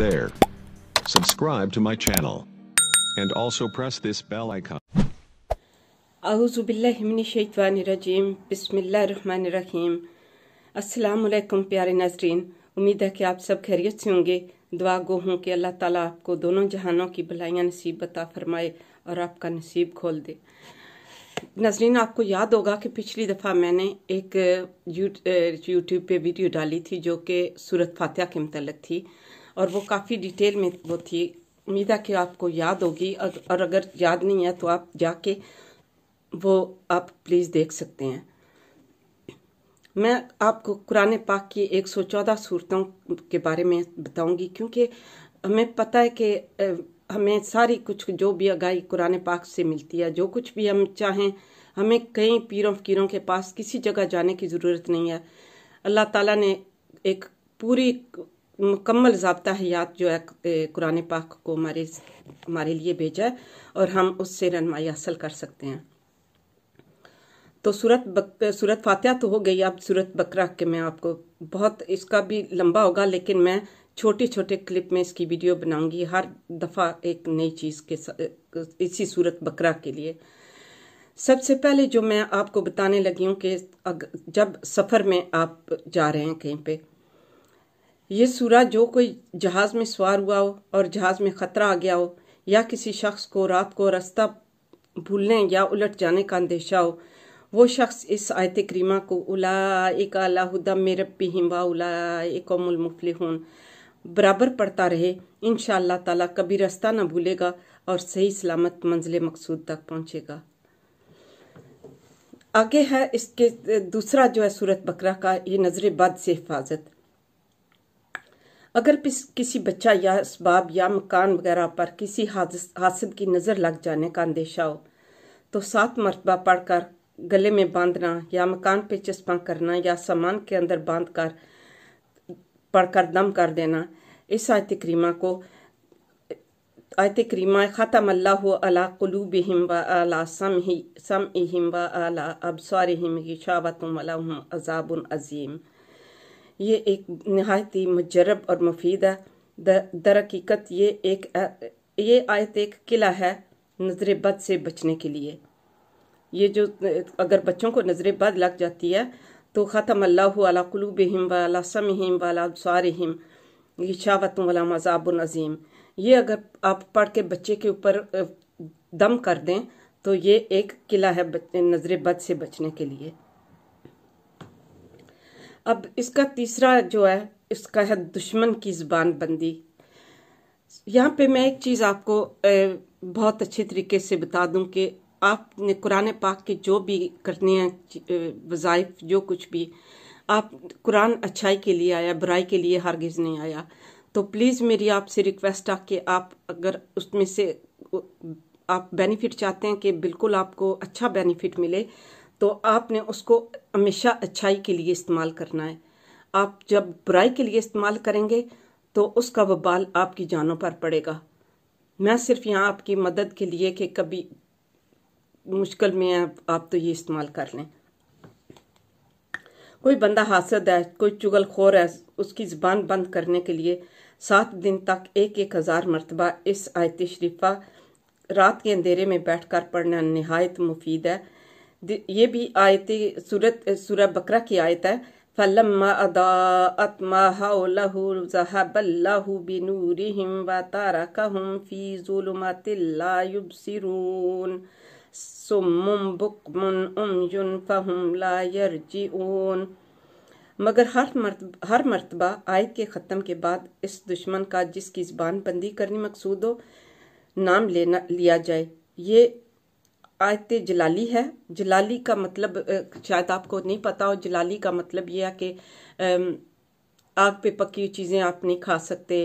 there. Subscribe to my channel. And also press this bell icon. अज़ुबिल्लिमिनशवानरजीम Assalamu alaikum pyare nazreen. उम्मीद है ki आप सब खैरियत से होंगे दुआ go hoon ki Allah Taala आपको दोनों जहानों की bhalaiyan naseeb ata फरमाए और आपका नसीब खोल दे नजरीन आपको याद होगा कि पिछली दफ़ा मैंने एक यूट्यूब पे वीडियो डाली थी जो कि सूरत फातिहा के मतलब थी और वो काफ़ी डिटेल में वो थी उम्मीद है कि आपको याद होगी और अगर याद नहीं है तो आप जाके वो आप प्लीज़ देख सकते हैं मैं आपको कुरान पाक की 114 सूरतों के बारे में बताऊंगी क्योंकि हमें पता है कि हमें सारी कुछ जो भी आगाही कुरान पाक से मिलती है जो कुछ भी हम चाहें हमें कई पीरों फकीरों के पास किसी जगह जाने की ज़रूरत नहीं है अल्लाह ताला ने एक पूरी मुकम्मल जबता हयात जो है कुरान पाक को हमारे हमारे लिए भेजा है और हम उससे रनमाई हासिल कर सकते हैं तो सूरत सूरत फातह तो हो गई अब सूरत बकरा के मैं आपको बहुत इसका भी लंबा होगा लेकिन मैं छोटे छोटे क्लिप में इसकी वीडियो बनाऊंगी हर दफ़ा एक नई चीज़ के इसी सूरत बकरा के लिए सबसे पहले जो मैं आपको बताने लगी हूँ कि जब सफ़र में आप जा रहे हैं कहीं पे ये सूरा जो कोई जहाज में सवार हुआ हो और जहाज में खतरा आ गया हो या किसी शख्स को रात को रास्ता भूलने या उलट जाने का अंदेशा हो वो शख्स इस आयत करीमा को उलाहुदा मेरबी हिम्बा हूँ बराबर पढ़ता रहे इन ताला कभी रास्ता ना भूलेगा और सही सलामत मंजिल मकसूद तक पहुँचेगा आगे है इसके दूसरा जो है सूरत बकरा का ये नज़र बद से हिफाजत अगर किसी बच्चा या इसबाब या मकान वगैरह पर किसी हादसे की नज़र लग जाने का अंदेशा हो तो सात मरतबा पढ़कर गले में बांधना या मकान पे चस्पा करना या सामान के अंदर बांध कर पढ़कर दम कर देना इस आयत करीमा को आयत करीमा ख़तम अल्लाह अला कलूब हिम व अला सम ही सम हिम व अला अबसार हिम हिशावत अजाबन अजीम ये एक नहायत ही मजरब और मुफ़ीद है दर हकीकत ये एक ये आयत एक किला है नज़र बद से बचने के लिए ये जो अगर बच्चों को नज़र बद लग जाती है तो ख़त्म अल्लाह अला कलूब हिम वाला समहिम वाला अबसार हिम ये शावतों वाला मजाब नज़ीम ये अगर आप पढ़ के बच्चे के ऊपर दम कर दें तो ये एक किला है नज़र बद से बचने के लिए अब इसका तीसरा जो है इसका है दुश्मन की जुबान बंदी यहाँ पे मैं एक चीज़ आपको बहुत अच्छे तरीके से बता दूँ कि आपने कुरान पाक के जो भी करने हैं वज़ाइफ जो कुछ भी आप कुरान अच्छाई के लिए आया बुराई के लिए हरगिज़ नहीं आया तो प्लीज़ मेरी आपसे रिक्वेस्ट आ कि आप अगर उसमें से आप बेनिफिट चाहते हैं कि बिल्कुल आपको अच्छा बेनिफिट मिले तो आपने उसको हमेशा अच्छाई के लिए इस्तेमाल करना है आप जब बुराई के लिए इस्तेमाल करेंगे तो उसका वबाल आपकी जानों पर पड़ेगा मैं सिर्फ यहाँ आपकी मदद के लिए कि कभी मुश्किल में आप, आप तो ये इस्तेमाल कर लें कोई बंदा हासद है कोई चुगलखोर है उसकी ज़बान बंद करने के लिए सात दिन तक एक एक हज़ार मरतबा इस आयत शरीफा रात के अंधेरे में बैठकर पढ़ना नहायत मुफीद है ये भी आयत सूरत सूर बकरा की आयत है फलम्मा बिनूरिहिम व तारकहुम फी युबसिरून सुम्मुम फहुम ला मगर हर मर्त हर मरतबा आयत के ख़त्म के बाद इस दुश्मन का जिसकी ज़बान बंदी करनी मकसूद हो नाम लेना लिया जाए ये आयत जलाली है जलाली का मतलब शायद आपको नहीं पता हो जलाली का मतलब यह है कि आग पे पकी हुई चीज़ें आप नहीं खा सकते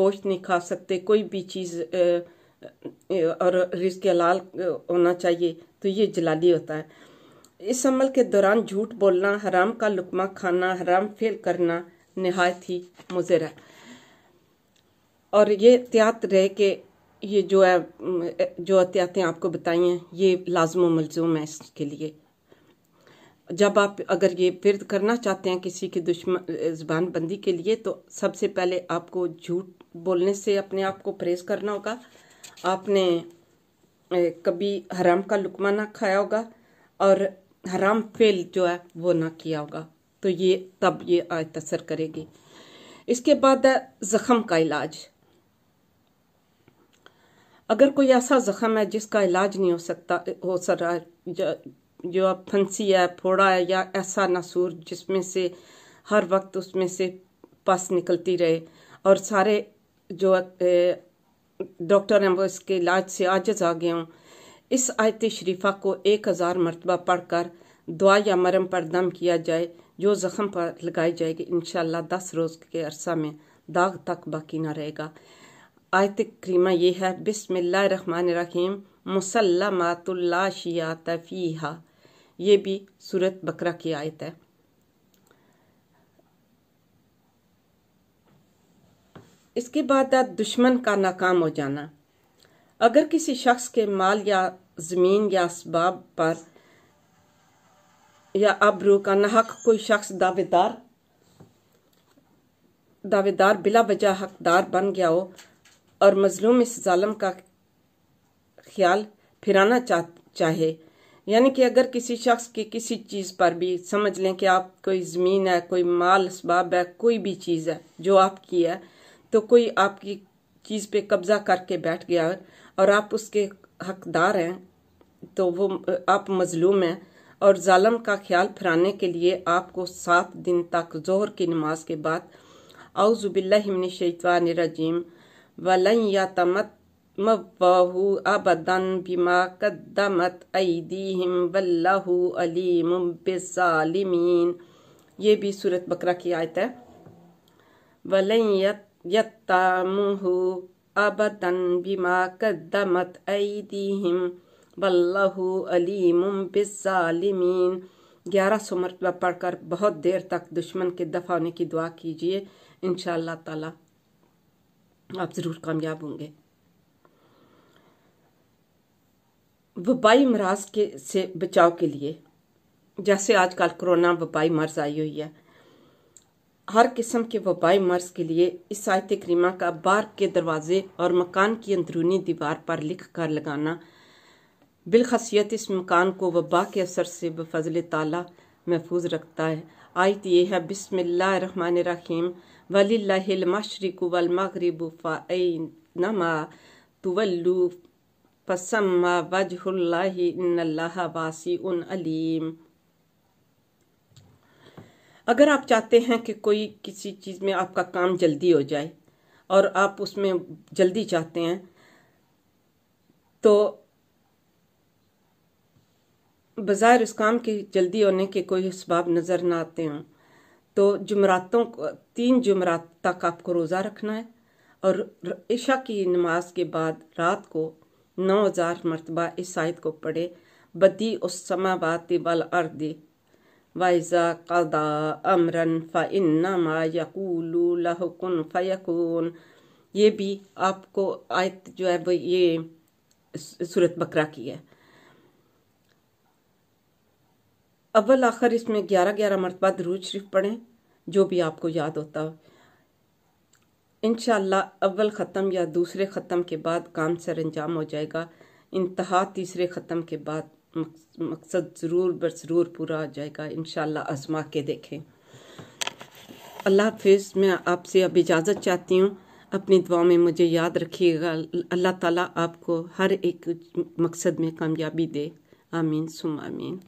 गोश्त नहीं खा सकते कोई भी चीज़ और के हलाल होना चाहिए तो ये जलाली होता है इस अमल के दौरान झूठ बोलना हराम का लुकमा खाना हराम फेल करना नहायत ही मुजर है और ये एहतियात रहे कि ये जो है जो एहतियातें आपको बताई हैं ये लाजम मलजूम है इसके लिए जब आप अगर ये फिर करना चाहते हैं किसी की दुश्मन ज़बान बंदी के लिए तो सबसे पहले आपको झूठ बोलने से अपने आप को परहेज़ करना होगा आपने कभी हराम का लुकमा ना खाया होगा और हराम फेल जो है वो ना किया होगा तो ये तब ये आयत असर करेगी इसके बाद है ज़ख़म का इलाज अगर कोई ऐसा जख्म है जिसका इलाज नहीं हो सकता हो सका जो अब फंसी है फोड़ा है या ऐसा नसूर जिसमें से हर वक्त उसमें से पस निकलती रहे और सारे जो डॉक्टर हैं वो इसके इलाज से आजज आ गए हों इस आयत शरीफा को एक हज़ार मरतबा पढ़ कर दुआ या मरम पर दम किया जाए जो जख्म पर लगाई जाएगी इन दस रोज़ के अरसा में दाग तक बाकी ना रहेगा आयत करीमा ये है बिसमीम मुसलमातुल्लाशियात फ़ीहा ये भी सूरत बकरा की आयत है इसके बाद है दुश्मन का नाकाम हो जाना अगर किसी शख्स के माल या ज़मीन या इसबाब पर या अबरू का नाहक कोई शख्स दावेदार दावेदार बिला वजह हकदार बन गया हो और मजलूम इस जालम का ख्याल फिराना चा, चाहे यानी कि अगर किसी शख्स की किसी चीज़ पर भी समझ लें कि आप कोई ज़मीन है कोई माल इसबाब है कोई भी चीज़ है जो आपकी है तो कोई आपकी चीज़ पे कब्ज़ा करके बैठ गया और आप उसके हकदार हैं तो वो आप मजलूम हैं और जालम का ख्याल फिराने के लिए आपको सात दिन तक जोहर की नमाज के बाद आउज़ुबिल्लिमिनशैतवान वलन यतमत्मवहु अबदन बिमा कद्दमत ऐदीहिम वल्लहु अलीम बिसालिमीन ये भी सूरत बकरा की आयत है वलन यत्तामुहु अबदन बिमा कद्दमत ऐदीहिम वल्लहु अलीम बिसालिमीन ग्यारह सौ मरतबा पढ़कर बहुत देर तक दुश्मन के दफा होने की दुआ कीजिए इन ताला आप ज़रूर कामयाब होंगे वबाई मराज के से बचाव के लिए जैसे आजकल कोरोना वबाई मर्ज आई हुई है हर किस्म के वबाई मर्ज के लिए इस आयत करीमा का बार के दरवाजे और मकान की अंदरूनी दीवार पर लिख कर लगाना बिलखसियत इस मकान को वबा के असर से बफजल ताला महफूज रखता है आयत ये है बिसमीम वलिल्लाहिल मशरिक वल मगरिब नमा तुवल्लु फसम्मा वजहुल्लाहि इन्नल्लाह वासीउन अलीम अगर आप चाहते हैं कि कोई किसी चीज़ में आपका काम जल्दी हो जाए और आप उसमें जल्दी चाहते हैं तो बाज़ाहिर उस काम के जल्दी होने के कोई इसबाब नज़र ना आते हों तो जुमरातों तीन जुमरात तक आपको रोज़ा रखना है और ईशा की नमाज के बाद रात को नौ हज़ार मरतबा इस आयत को पढ़े बदी उसमाबात बल अर्दी वाइजा कदा अमरन फ़ाइनमा यकूलू लहकुन फ़यकून ये भी आपको आयत जो है वो ये सूरत बकरा की है अव्वल आखिर इसमें ग्यारह ग्यारह मरतबा दरूज शरीफ पढ़ें जो भी आपको याद होता हो इन अव्वल ख़त्म या दूसरे ख़त्म के बाद काम सर अंजाम हो जाएगा इंतहा तीसरे ख़त्म के बाद मकसद ज़रूर बर ज़रूर पूरा हो जाएगा इन आजमा के देखें अल्लाह हाफिज़ मैं आपसे अब इजाज़त चाहती हूँ अपनी दुआ में मुझे याद रखिएगा अल्लाह ताला आपको हर एक मकसद में कामयाबी दे आमीन सुम आमीन